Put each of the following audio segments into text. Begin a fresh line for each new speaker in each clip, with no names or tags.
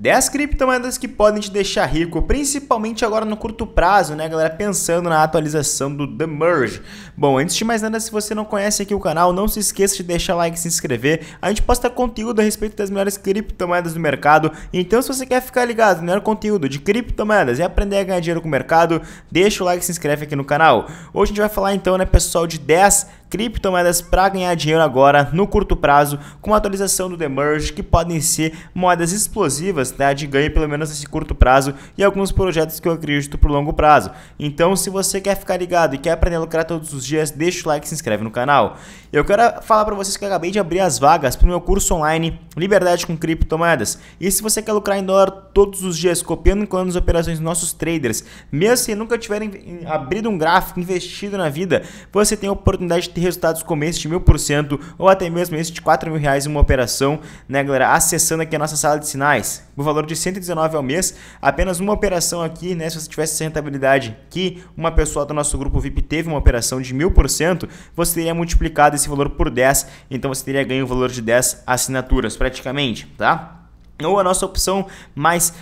10 criptomoedas que podem te deixar rico, principalmente agora no curto prazo, né, galera? Pensando na atualização do The Merge. Bom, antes de mais nada, se você não conhece aqui o canal, não se esqueça de deixar like e se inscrever. A gente posta conteúdo a respeito das melhores criptomoedas do mercado. Então, se você quer ficar ligado no melhor conteúdo de criptomoedas e aprender a ganhar dinheiro com o mercado, deixa o like e se inscreve aqui no canal. Hoje a gente vai falar então, né, pessoal, de 10 criptomoedas para ganhar dinheiro agora no curto prazo com a atualização do The Merge, que podem ser moedas explosivas né, de ganho pelo menos nesse curto prazo e alguns projetos que eu acredito para o longo prazo. Então, se você quer ficar ligado e quer aprender a lucrar todos os dias, deixa o like e se inscreve no canal. Eu quero falar para vocês que eu acabei de abrir as vagas para o meu curso online Liberdade com Criptomoedas. E se você quer lucrar em dólar todos os dias, copiando e colando as operações dos nossos traders, mesmo se nunca tiverem eh, abrido um gráfico, investido na vida, você tem a oportunidade de ter resultados como esse de mil por cento ou até mesmo esse de quatro mil reais em uma operação, né, galera? Acessando aqui a nossa sala de sinais, o valor de 119 ao mês, apenas uma operação aqui, né? Se você tivesse essa rentabilidade que uma pessoa do nosso grupo VIP teve uma operação de mil por cento, você teria multiplicado esse valor por 10, então você teria ganho o valor de 10 assinaturas praticamente, tá? ou a nossa opção mais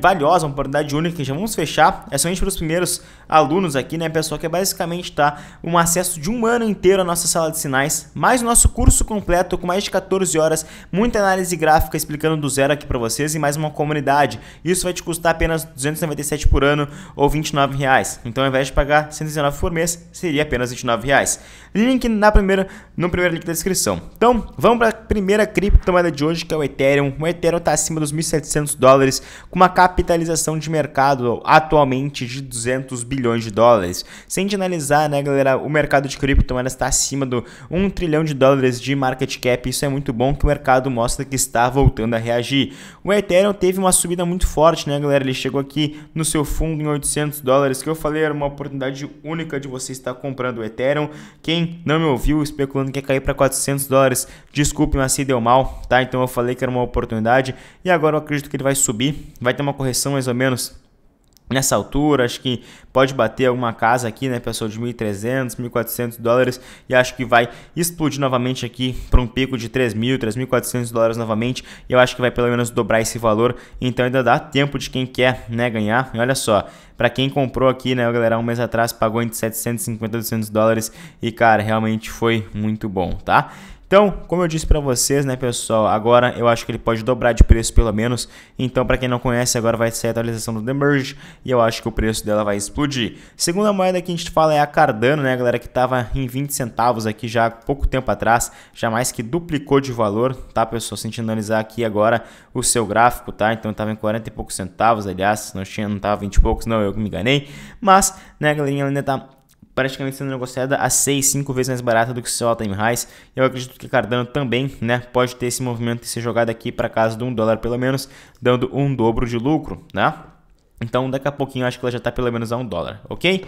valiosa, uma oportunidade única que já vamos fechar, é somente para os primeiros alunos aqui, né, pessoal, que é basicamente tá um acesso de um ano inteiro à nossa sala de sinais, mais o nosso curso completo com mais de 14 horas, muita análise gráfica explicando do zero aqui para vocês e mais uma comunidade. Isso vai te custar apenas 297 por ano ou 29 reais. Então, ao invés de pagar 119 por mês, seria apenas 29 reais. Link na primeira, no primeiro link da descrição. Então, vamos para a primeira criptomoeda de hoje, que é o Ethereum. O Ethereum está acima dos 1.700 dólares, com uma capitalização de mercado atualmente de 200 bilhões de dólares. Sem de analisar, né, galera, o mercado de criptomoedas está acima do 1 trilhão de dólares de market cap. Isso é muito bom que o mercado mostra que está voltando a reagir. O Ethereum teve uma subida muito forte, né, galera? Ele chegou aqui no seu fundo em 800 dólares, que eu falei era uma oportunidade única de você estar comprando o Ethereum. Quem não me ouviu especulando que ia cair para 400 dólares, desculpe, mas se deu mal, tá? Então eu falei que era uma oportunidade. E agora eu acredito que ele vai subir, vai ter uma correção mais ou menos nessa altura, acho que pode bater alguma casa aqui, né, pessoal, de 1.300, 1.400 dólares e acho que vai explodir novamente aqui para um pico de 3.000, 3.400 dólares novamente e eu acho que vai pelo menos dobrar esse valor, então ainda dá tempo de quem quer, né, ganhar, e olha só, para quem comprou aqui, né, galera, um mês atrás pagou entre 750 e 200 dólares e, cara, realmente foi muito bom, tá? Então, como eu disse para vocês, né, pessoal, agora eu acho que ele pode dobrar de preço pelo menos. Então, para quem não conhece, agora vai ser a atualização do The Merge e eu acho que o preço dela vai explodir. Segunda moeda que a gente fala é a Cardano, né, galera, que estava em 20 centavos aqui já há pouco tempo atrás, já mais que duplicou de valor, tá, pessoal? Se a gente analisar aqui agora o seu gráfico, tá? Então, estava em 40 e poucos centavos, aliás, não tinha, não tava 20 e poucos, não, eu me enganei. Mas, né, galerinha, ainda tá praticamente sendo negociada a 6, 5 vezes mais barata do que o seu all-time highs. Eu acredito que Cardano também né, pode ter esse movimento e ser jogado aqui para casa de 1 dólar pelo menos, dando um dobro de lucro. Né? Então daqui a pouquinho eu acho que ela já está pelo menos a 1 dólar, ok?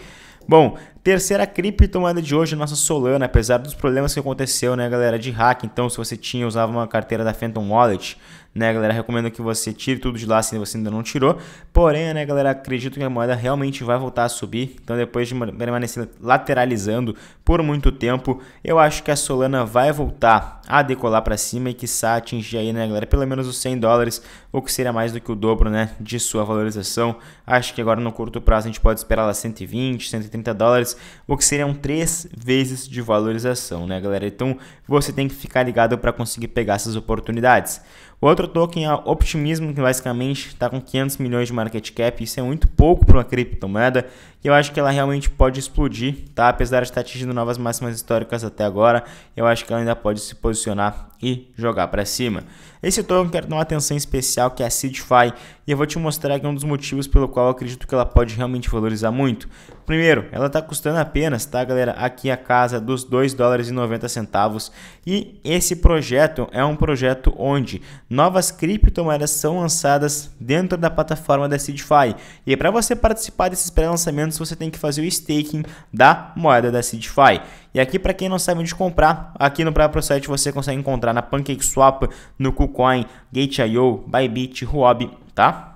Bom, Terceira criptomoeda de hoje, nossa Solana, apesar dos problemas que aconteceu, né, galera, de hack. Então, se você tinha usava uma carteira da Phantom Wallet, né, galera, recomendo que você tire tudo de lá se você ainda não tirou. Porém, né, galera, acredito que a moeda realmente vai voltar a subir. Então, depois de permanecer lateralizando por muito tempo, eu acho que a Solana vai voltar a decolar para cima e que quiçá atingir aí, né, galera, pelo menos os 100 dólares, o que seria mais do que o dobro, né, de sua valorização. Acho que agora no curto prazo a gente pode esperar lá 120, 130 dólares o que seriam três vezes de valorização, né, galera? Então você tem que ficar ligado para conseguir pegar essas oportunidades. O outro token é o Optimismo, que basicamente está com 500 milhões de market cap. Isso é muito pouco para uma criptomoeda e eu acho que ela realmente pode explodir, tá? Apesar de estar tá atingindo novas máximas históricas até agora, eu acho que ela ainda pode se posicionar e jogar para cima. Esse token quero dar uma atenção especial que é a CidFi, e eu vou te mostrar que é um dos motivos pelo qual eu acredito que ela pode realmente valorizar muito. Primeiro, ela está custando apenas, tá galera, aqui a casa dos 2 dólares e 90 centavos e esse projeto é um projeto onde novas criptomoedas são lançadas dentro da plataforma da Seedify e é para você participar desses pré-lançamentos você tem que fazer o staking da moeda da Seedify. E aqui para quem não sabe onde comprar, aqui no próprio site você consegue encontrar na PancakeSwap, no KuCoin, Gate.io, Bybit, Huobi tá?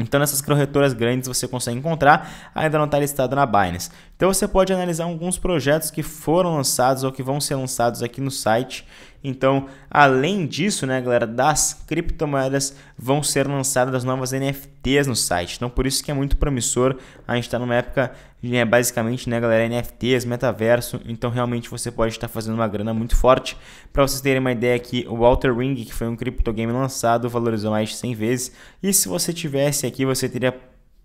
Então, nessas corretoras grandes você consegue encontrar, ainda não está listado na Binance. Então, você pode analisar alguns projetos que foram lançados ou que vão ser lançados aqui no site então, além disso, né, galera, das criptomoedas vão ser lançadas novas NFTs no site. Então, por isso que é muito promissor. A gente está numa época, né, basicamente, né, galera, NFTs, metaverso. Então, realmente você pode estar fazendo uma grana muito forte. Para vocês terem uma ideia aqui, o Walter Ring, que foi um criptogame lançado, valorizou mais de 100 vezes. E se você tivesse aqui, você teria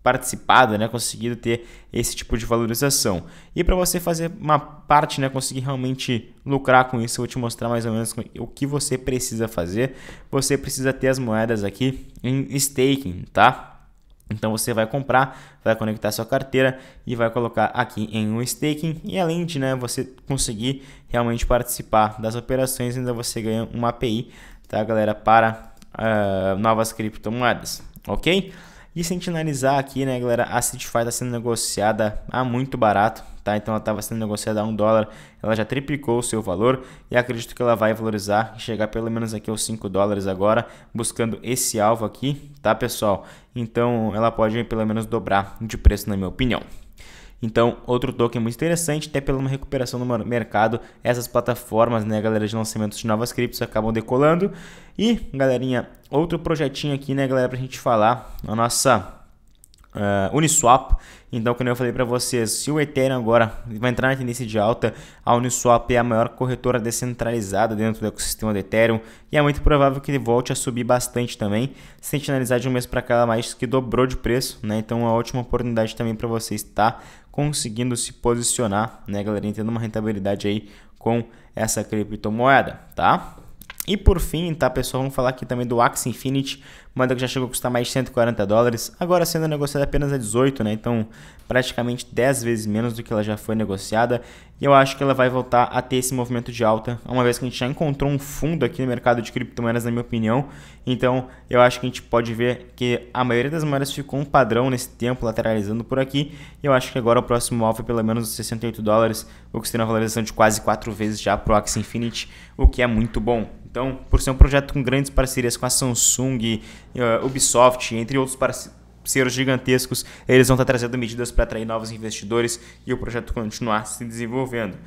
participado, né, conseguido ter esse tipo de valorização. E para você fazer uma parte, né, conseguir realmente lucrar com isso, eu vou te mostrar mais ou menos o que você precisa fazer. Você precisa ter as moedas aqui em staking, tá? Então você vai comprar, vai conectar sua carteira e vai colocar aqui em um staking e além de, né, você conseguir realmente participar das operações, ainda você ganha uma API, tá, galera, para uh, novas criptomoedas, ok? E se analisar aqui, né, galera, a Citify está sendo negociada a muito barato, tá? Então ela estava sendo negociada a um dólar, ela já triplicou o seu valor e acredito que ela vai valorizar e chegar pelo menos aqui aos 5 dólares agora, buscando esse alvo aqui, tá, pessoal? Então ela pode pelo menos dobrar de preço, na minha opinião. Então, outro token muito interessante, até pela uma recuperação no mercado, essas plataformas, né, galera, de lançamentos de novas criptos acabam decolando. E, galerinha, outro projetinho aqui, né, galera, pra gente falar, a nossa Uh, Uniswap. Então, como eu falei para vocês, se o Ethereum agora vai entrar na tendência de alta, a Uniswap é a maior corretora descentralizada dentro do ecossistema do Ethereum e é muito provável que ele volte a subir bastante também. Se a gente analisar de um mês para cá, ela mais que dobrou de preço, né? Então, é uma ótima oportunidade também para vocês estar tá? conseguindo se posicionar, né, galerinha, tendo uma rentabilidade aí com essa criptomoeda, tá? E por fim, tá, pessoal, vamos falar aqui também do Axie Infinity, moeda que já chegou a custar mais de 140 dólares, agora sendo negociada apenas a 18, né? Então, praticamente 10 vezes menos do que ela já foi negociada. E eu acho que ela vai voltar a ter esse movimento de alta, uma vez que a gente já encontrou um fundo aqui no mercado de criptomoedas, na minha opinião. Então, eu acho que a gente pode ver que a maioria das moedas ficou um padrão nesse tempo, lateralizando por aqui. E eu acho que agora o próximo alvo é pelo menos os 68 dólares, o que seria uma valorização de quase 4 vezes já para o Axie Infinity, o que é muito bom. Então, por ser um projeto com grandes parcerias com a Samsung, eh, Ubisoft, entre outros parceiros parceiros gigantescos, eles vão estar trazendo medidas para atrair novos investidores e o projeto continuar se desenvolvendo.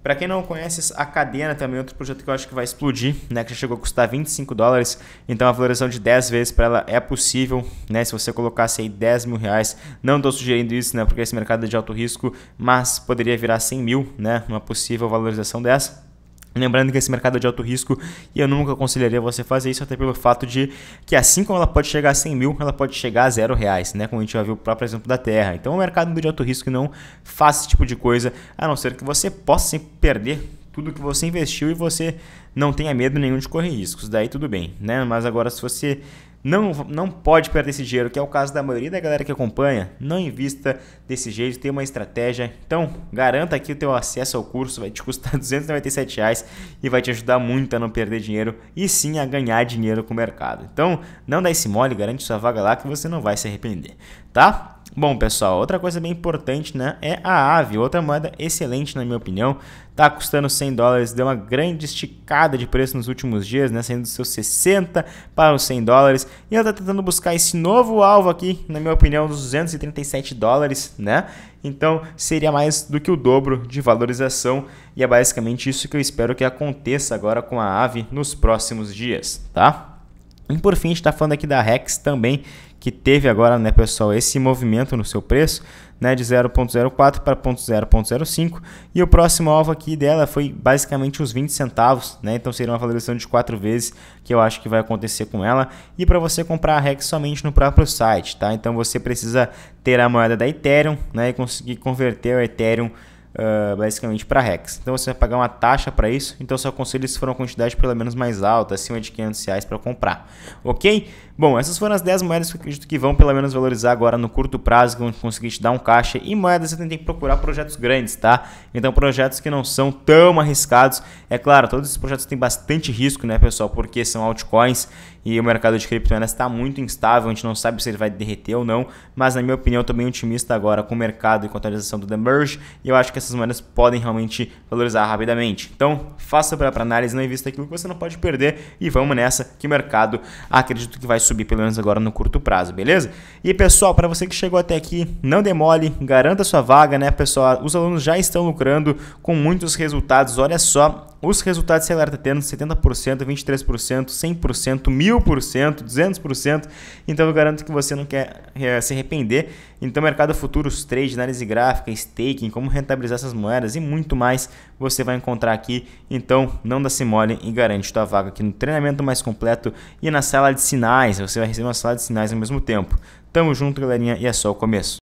Para quem não conhece, a Cadena é também é outro projeto que eu acho que vai explodir, né? Que já chegou a custar 25 dólares, então a valorização de 10 vezes para ela é possível, né? Se você colocasse aí 10 mil reais, não estou sugerindo isso, né? Porque esse mercado é de alto risco, mas poderia virar 100 mil, né? Uma possível valorização dessa. Lembrando que esse mercado é de alto risco e eu nunca aconselharia você fazer isso, até pelo fato de que assim como ela pode chegar a 100 mil, ela pode chegar a zero reais, né? Como a gente já viu o próprio exemplo da Terra. Então, o é mercado de alto risco não faz esse tipo de coisa, a não ser que você possa sempre perder tudo que você investiu e você não tenha medo nenhum de correr riscos. Daí tudo bem, né? Mas agora se você não, não pode perder esse dinheiro, que é o caso da maioria da galera que acompanha. Não invista desse jeito, tem uma estratégia. Então, garanta aqui o teu acesso ao curso, vai te custar 297 reais e vai te ajudar muito a não perder dinheiro e sim a ganhar dinheiro com o mercado. Então, não dá esse mole, garante sua vaga lá que você não vai se arrepender, tá? Bom, pessoal, outra coisa bem importante, né, é a AVE, outra moeda excelente na minha opinião, tá custando 100 dólares, deu uma grande esticada de preço nos últimos dias, né, saindo dos seus 60 para os 100 dólares, e ela tá tentando buscar esse novo alvo aqui, na minha opinião, dos 237 dólares, né? Então, seria mais do que o dobro de valorização e é basicamente isso que eu espero que aconteça agora com a AVE nos próximos dias, tá? E por fim, a gente está falando aqui da Rex também, que teve agora, né, pessoal, esse movimento no seu preço, né, de 0.04 para 0.05, e o próximo alvo aqui dela foi basicamente os 20 centavos, né? Então seria uma valorização de 4 vezes que eu acho que vai acontecer com ela, e para você comprar a REX somente no próprio site, tá? Então você precisa ter a moeda da Ethereum, né, e conseguir converter o Ethereum uh, basicamente para REX. Então você vai pagar uma taxa para isso, então só aconselho é se for uma quantidade pelo menos mais alta, acima de 500 reais para comprar, ok? Bom, essas foram as 10 moedas que eu acredito que vão pelo menos valorizar agora no curto prazo, que vão conseguir te dar um caixa, e moedas você tem que procurar projetos grandes, tá? Então projetos que não são tão arriscados, é claro, todos esses projetos têm bastante risco, né pessoal, porque são altcoins, e o mercado de criptomoedas está muito instável, a gente não sabe se ele vai derreter ou não, mas na minha opinião eu estou bem otimista agora com o mercado e com a atualização do The Merge, e eu acho que essas moedas podem realmente valorizar rapidamente. Então, faça para análise, não invista aquilo que você não pode perder e vamos nessa que o mercado acredito que vai subir pelo menos agora no curto prazo, beleza? E pessoal, para você que chegou até aqui, não demole, garanta sua vaga, né, pessoal? Os alunos já estão lucrando com muitos resultados. Olha só, os resultados que a galera está tendo 70%, 23%, 100%, 1000%, 200%. Então eu garanto que você não quer eh, se arrepender então, mercado futuros, trade, análise gráfica, staking, como rentabilizar essas moedas e muito mais você vai encontrar aqui. Então, não dá se mole e garante tua vaga aqui no treinamento mais completo e na sala de sinais. Você vai receber uma sala de sinais ao mesmo tempo. Tamo junto, galerinha, e é só o começo.